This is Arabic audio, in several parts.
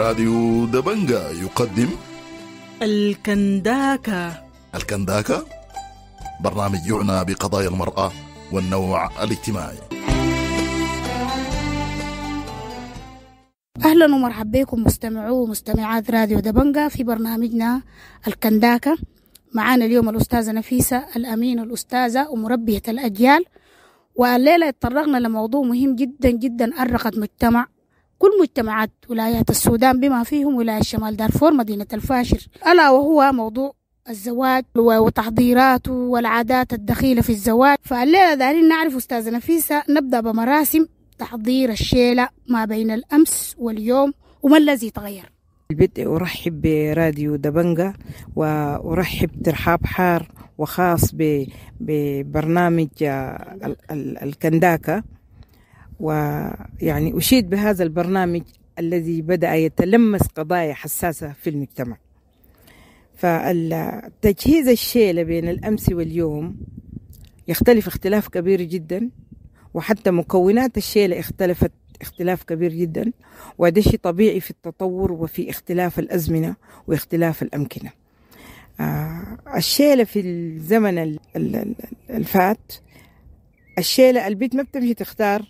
راديو دبنجا يقدم الكنداكا الكنداكا برنامج يعنى بقضايا المرأة والنوع الاجتماعي أهلا ومرحبا بكم مستمعو ومستمعات راديو دبنجا في برنامجنا الكنداكا معانا اليوم الأستاذة نفيسة الأمين الأستاذة ومربية الأجيال والليلة اتطرقنا لموضوع مهم جدا جدا أرقت مجتمع كل مجتمعات ولايات السودان بما فيهم ولاية شمال دارفور مدينة الفاشر ألا وهو موضوع الزواج وتحضيراته والعادات الدخيلة في الزواج فالليلة دارين نعرف أستاذة نفيسة نبدأ بمراسم تحضير الشيلة ما بين الأمس واليوم وما الذي تغير البدء أرحب براديو دبنجة وأرحب ترحاب حار وخاص ببرنامج الكنداكا ويعني أشيد بهذا البرنامج الذي بدأ يتلمس قضايا حساسة في المجتمع فالتجهيز الشيلة بين الأمس واليوم يختلف اختلاف كبير جدا وحتى مكونات الشيلة اختلفت اختلاف كبير جدا وده شيء طبيعي في التطور وفي اختلاف الأزمنة واختلاف الأمكنة آه، الشيلة في الزمن الفات الشيلة البيت ما بتمشي تختار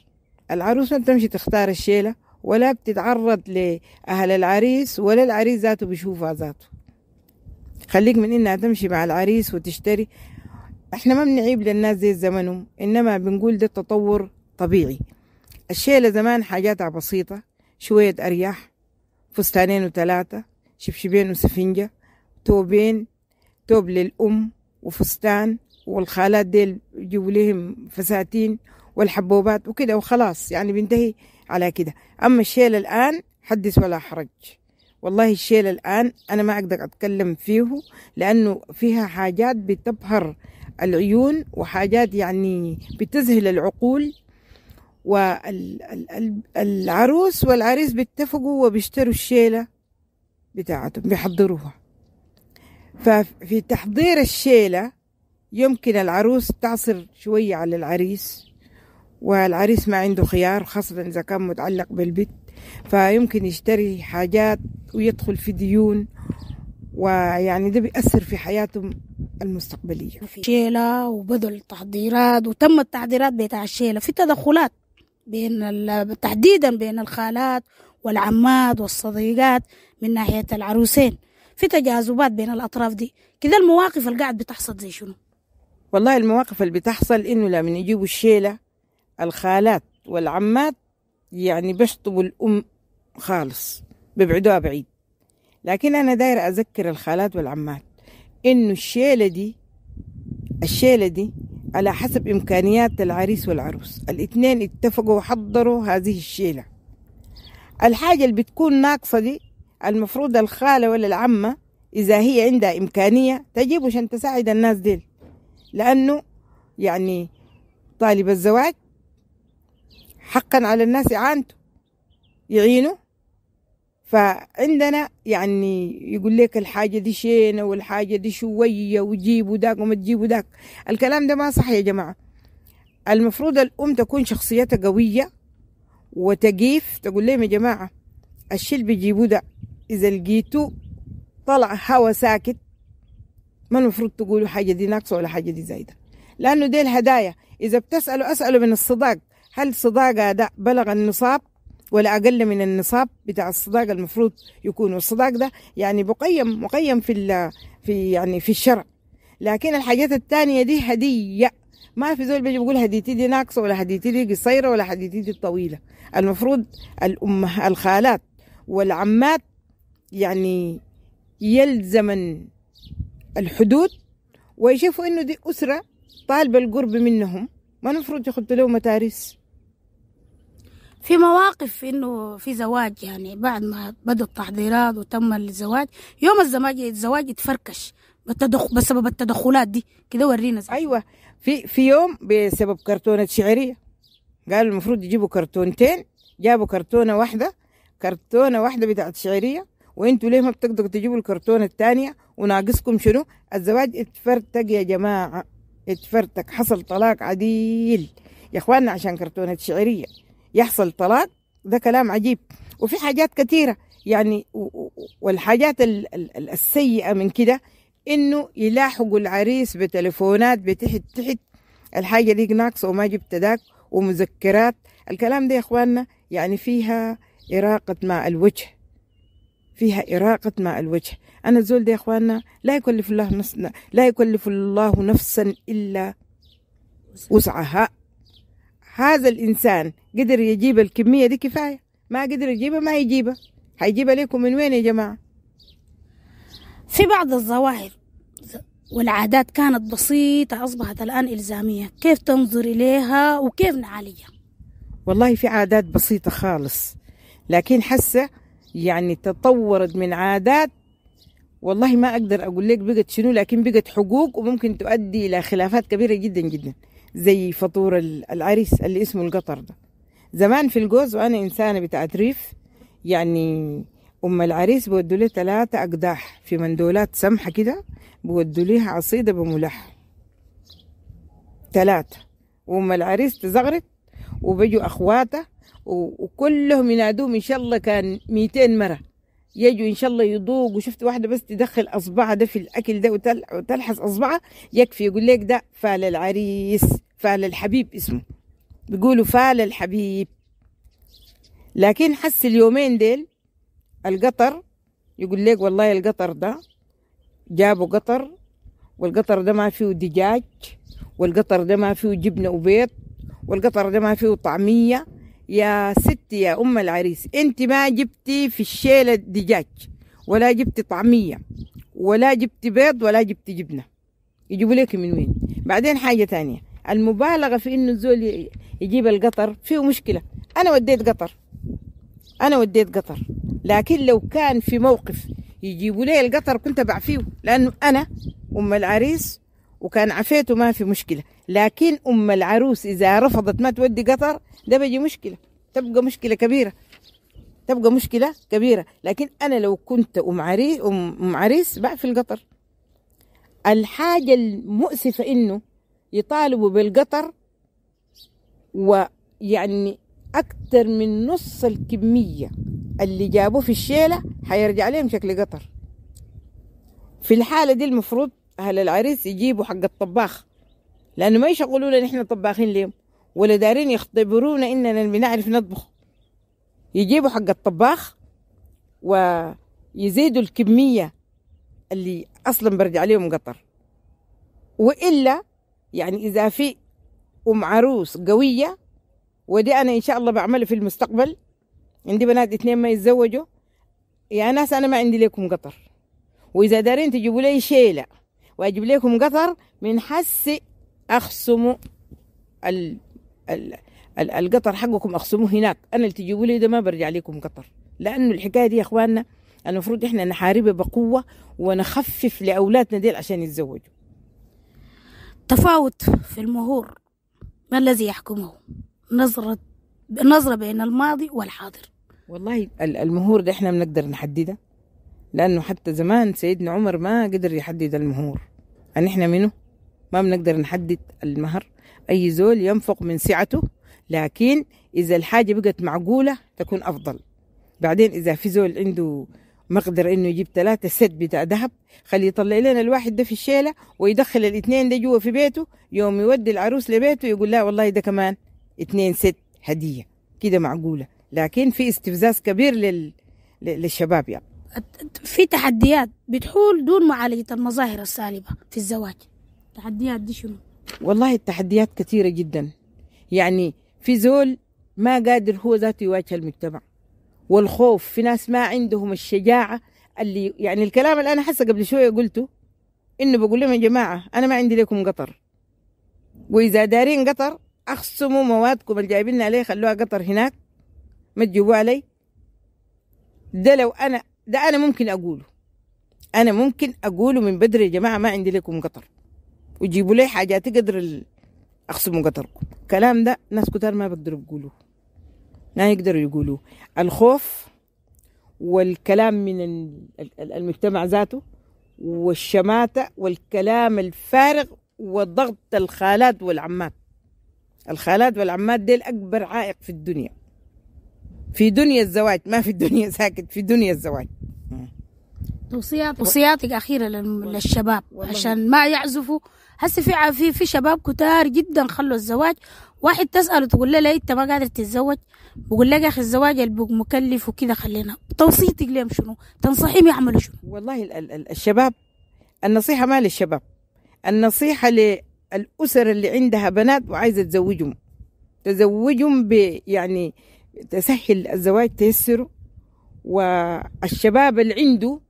العروس ما بتمشي تختار الشيلة ولا بتتعرض لأهل العريس ولا العريس ذاته بيشوفها ذاته خليك من إنها تمشي مع العريس وتشتري احنا ما بنعيب للناس زي زمنهم انما بنقول ده تطور طبيعي الشيلة زمان حاجاتها بسيطة شوية أرياح فستانين وثلاثة شبشبين وسفنجة توبين توب للأم وفستان والخالات ديل يجيبوا لهم فساتين والحبوبات وكده وخلاص يعني بينتهي على كده أما الشيل الآن حدث ولا حرج والله الشيل الآن أنا ما أقدر أتكلم فيه لأنه فيها حاجات بتبهر العيون وحاجات يعني بتذهل العقول والعروس والعريس بيتفقوا وبيشتروا الشيلة بتاعتهم بيحضروها ففي تحضير الشيلة يمكن العروس تعصر شوية على العريس والعريس ما عنده خيار خاصة إذا كان متعلق بالبيت فيمكن يشتري حاجات ويدخل في ديون ويعني ده بيأثر في حياتهم المستقبلية شيلة وبدل التحضيرات وتم التحضيرات بتاع الشيلة في تدخلات بين تحديدا بين الخالات والعمات والصديقات من ناحية العروسين في تجاذبات بين الأطراف دي كذا المواقف اللي قاعد بتحصل زي شنو والله المواقف اللي بتحصل إنه لما يجيبوا الشيلة الخالات والعمات يعني بشطبوا الأم خالص ببعدوها بعيد لكن أنا داير أذكر الخالات والعمات إنه الشيلة دي الشيلة دي على حسب إمكانيات العريس والعروس الاثنين اتفقوا وحضروا هذه الشيلة الحاجة اللي بتكون ناقصة دي المفروض الخالة ولا العمة إذا هي عندها إمكانية تجيبوا عشان تساعد الناس دي لأنه يعني طالب الزواج حقا على الناس إعانته يعينه فعندنا يعني يقول لك الحاجة دي شينة والحاجة دي شوية وجيبوا داك وما تجيبوا داك الكلام ده ما صح يا جماعة المفروض الأم تكون شخصيتها قوية وتقيف تقول لهم يا جماعة الشي اللي بيجيبوه ده إذا لقيتوا طلع هوا ساكت ما المفروض تقولوا حاجة دي ناقصة ولا حاجة دي زايدة لأنه دي الهدايا إذا بتسألوا أسألوا من الصداق هل صداقة ده بلغ النصاب ولا أقل من النصاب بتاع الصداقة المفروض يكون والصداق ده يعني مقيم مقيم في في يعني في الشرع لكن الحاجات الثانية دي هدية ما في زول بيجي بيقول هديتي دي ناقصة ولا هديتي دي قصيرة ولا هديتي دي طويلة المفروض الأم الخالات والعمات يعني يلزمن الحدود ويشوفوا انه دي اسره طالبه القرب منهم ما المفروض يحطوا لهم متاريس في مواقف انه في زواج يعني بعد ما بدوا التحضيرات وتم الزواج يوم الزواج الزواج يتفركش بالتدخل بسبب التدخلات دي كده ورينا زي. ايوه في في يوم بسبب كرتونه شعريه قالوا المفروض يجيبوا كرتونتين جابوا كرتونه واحده كرتونه واحده بتاعت شعريه وانتوا ليه ما بتقدروا تجيبوا الكرتونه الثانيه وناقصكم شنو الزواج اتفرتك يا جماعه اتفرتك حصل طلاق عديل يا اخواننا عشان كرتونه شعريه يحصل طلاق ده كلام عجيب وفي حاجات كثيرة يعني والحاجات السيئة من كده إنه يلاحقوا العريس بتليفونات بتحت تحت الحاجة دي ناقصة وما جبت ذاك ومذكرات الكلام ده يا إخواننا يعني فيها إراقة ماء الوجه فيها إراقة ماء الوجه أنا زول ده يا إخواننا لا يكلف الله نفسنا لا يكلف الله نفسا إلا وسعها هذا الإنسان قدر يجيب الكمية دي كفاية ما قدر يجيبها ما يجيبها هيجيبها لكم من وين يا جماعة في بعض الظواهر والعادات كانت بسيطة أصبحت الآن إلزامية كيف تنظر إليها وكيف نعالجها والله في عادات بسيطة خالص لكن حسة يعني تطورت من عادات والله ما أقدر أقول لك بقت شنو لكن بقت حقوق وممكن تؤدي إلى خلافات كبيرة جدا جدا زي فطور العريس اللي اسمه القطر ده زمان في الجوز وأنا إنسانة بتاعت ريف يعني أم العريس بودوا لي ثلاثة أقداح في مندولات سمحة كده بودوا ليها عصيدة بملح ثلاثة وأم العريس تزغرت وبيجوا أخواتها وكلهم ينادوهم إن شاء الله كان 200 مرة يجوا ان شاء الله يدوق وشفت واحده بس تدخل اصبعها ده في الاكل ده وتلحس اصبعها يكفي يقول لك ده فال العريس فال الحبيب اسمه بيقولوا فال الحبيب لكن حس اليومين ديل القطر يقول لك والله القطر ده جابوا قطر والقطر ده ما فيه دجاج والقطر ده ما فيه جبنه وبيض والقطر ده ما فيه طعميه يا ستي يا أم العريس أنت ما جبتي في الشيلة دجاج ولا جبتي طعمية ولا جبتي بيض ولا جبتي جبنة يجيبوا لك من وين بعدين حاجة ثانيه المبالغة في إنه الزول يجيب القطر فيه مشكلة أنا وديت قطر أنا وديت قطر لكن لو كان في موقف يجيبوا لي القطر كنت بعفيه فيه لأنه أنا أم العريس وكان عفيته ما في مشكلة لكن أم العروس إذا رفضت ما تودي قطر ده بيجي مشكله تبقى مشكله كبيره تبقى مشكله كبيره لكن انا لو كنت ام عريس ام عريس بقفل القطر الحاجه المؤسفه انه يطالبوا بالقطر ويعني اكثر من نص الكميه اللي جابوه في الشيله حيرجع لهم شكل قطر في الحاله دي المفروض اهل العريس يجيبوا حق الطباخ لانه ما يشغلونا نحن طباخين ليهم ولا دارين يختبرونا إننا بنعرف نطبخ يجيبوا حق الطباخ ويزيدوا الكمية اللي أصلا برجع لهم قطر وإلا يعني إذا في أم عروس قوية ودي أنا إن شاء الله بعمله في المستقبل عندي بنات اثنين ما يتزوجوا يا ناس أنا ما عندي لكم قطر وإذا دارين تجيبوا لي شيلة وأجيب لكم قطر من حس أخصم ال القطر حقكم اخصموه هناك انا اللي تجيبوا لي ده ما برجع لكم قطر لانه الحكايه دي يا اخواننا المفروض احنا نحاربها بقوه ونخفف لاولادنا ديل عشان يتزوجوا تفاوت في المهور ما الذي يحكمه نظرة نظرة بين الماضي والحاضر والله المهور ده احنا بنقدر نحدده لانه حتى زمان سيدنا عمر ما قدر يحدد المهور ان يعني احنا منه ما بنقدر نحدد المهر أي زول ينفق من سعته لكن إذا الحاجة بقت معقولة تكون أفضل بعدين إذا في زول عنده مقدر انه يجيب ثلاثة ست بتاع ذهب خليه يطلع لنا الواحد ده في الشيلة ويدخل الاثنين ده جوا في بيته يوم يودي العروس لبيته يقول لا والله ده كمان اثنين ست هدية كده معقولة لكن في استفزاز كبير لل... للشباب يعني في تحديات بتحول دون معالجة المظاهر السالبة في الزواج تحديات دي شنو؟ والله التحديات كثيرة جدا يعني في زول ما قادر هو ذاته يواجه المجتمع والخوف في ناس ما عندهم الشجاعة اللي يعني الكلام اللي أنا حسه قبل شوية قلته إنه بقول لهم يا جماعة أنا ما عندي لكم قطر وإذا دارين قطر أخصموا موادكم اللي جايبين عليه خلوها قطر هناك ما تجيبوا علي ده لو أنا ده أنا ممكن أقوله أنا ممكن أقوله من بدري يا جماعة ما عندي لكم قطر وجيبوا لي حاجات قدر اخصموا قدركم الكلام ده ناس كتار ما بيقدروا يقولوه ما يقدروا يقولوه الخوف والكلام من المجتمع ذاته والشماتة والكلام الفارغ وضغط الخالات والعمات الخالات والعمات ديل أكبر عائق في الدنيا في دنيا الزواج ما في الدنيا ساكت في دنيا الزواج توصيات وصياتك اخيره للشباب عشان ما يعزفوا هسه في في في شباب كتار جدا خلوا الزواج واحد تساله تقول له لا انت ما قادر تتزوج بقول لك يا اخي الزواج مكلف وكذا خلينا توصيتك لهم شنو تنصحيهم يعملوا شنو والله ال ال ال الشباب النصيحه ما للشباب النصيحه للاسر اللي عندها بنات وعايزه تزوجهم تزوجهم ب يعني تسهل الزواج تيسره والشباب اللي عنده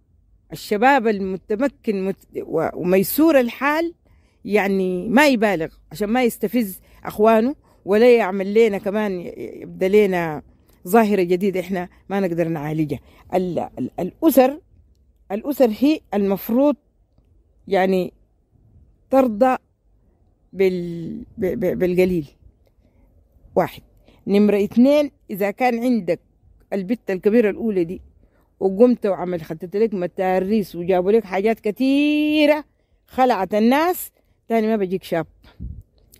الشباب المتمكن وميسور الحال يعني ما يبالغ عشان ما يستفز اخوانه ولا يعمل لنا كمان يبدا لنا ظاهره جديده احنا ما نقدر نعالجها الاسر الاسر هي المفروض يعني ترضى بال... بالقليل واحد نمرة اثنين إذا كان عندك البت الكبيرة الأولى دي وقمت وعمل خدت لك متاريس وجابوا لك حاجات كثيرة خلعت الناس تاني ما بيجيك شاب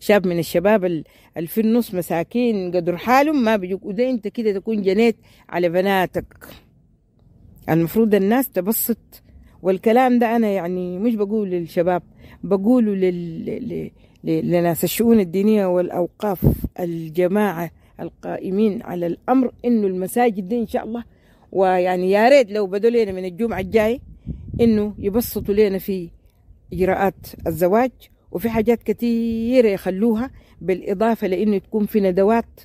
شاب من الشباب اللي في النص مساكين قدر حالهم ما بيجوك وده انت كده تكون جنيت على بناتك المفروض الناس تبسط والكلام ده انا يعني مش بقول للشباب بقوله لل... ل... ل... لناس الشؤون الدينيه والاوقاف الجماعه القائمين على الامر انه المساجد دي ان شاء الله ويعني يا ريت لو بدوا لنا من الجمعة الجاي إنه يبسطوا لنا في إجراءات الزواج وفي حاجات كثيره يخلوها بالإضافة لإنه تكون في ندوات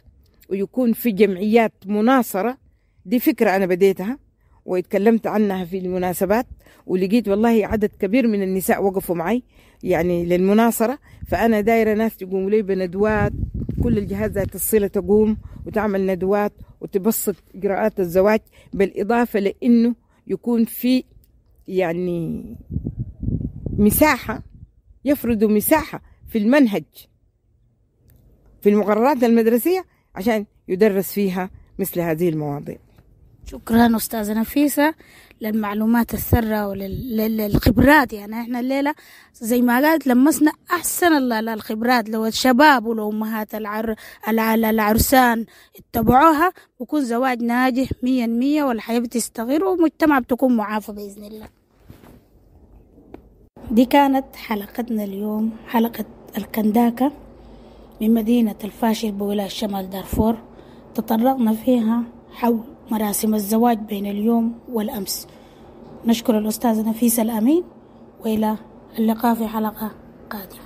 ويكون في جمعيات مناصرة دي فكرة أنا بديتها واتكلمت عنها في المناسبات ولقيت والله عدد كبير من النساء وقفوا معي يعني للمناصرة فأنا دايرة ناس يقوموا لي بندوات كل ذات الصلة تقوم وتعمل ندوات وتبسط إجراءات الزواج بالإضافة لأنه يكون في يعني مساحة يفرض مساحة في المنهج في المقررات المدرسية عشان يدرس فيها مثل هذه المواضيع شكرا أستاذة نفيسة للمعلومات السرة وللخبرات يعني احنا الليلة زي ما قالت لمسنا أحسن الله للخبرات لو الشباب ولو أمهات العر... العرسان اتبعوها بكون زواج ناجح مية مية والحياة بتستغل والمجتمع بتكون معافى بإذن الله دي كانت حلقتنا اليوم حلقة الكنداكة من مدينة الفاشل بولاية شمال دارفور تطرقنا فيها حول مراسم الزواج بين اليوم والأمس نشكر الأستاذة نفيسة الأمين وإلى اللقاء في حلقة قادمة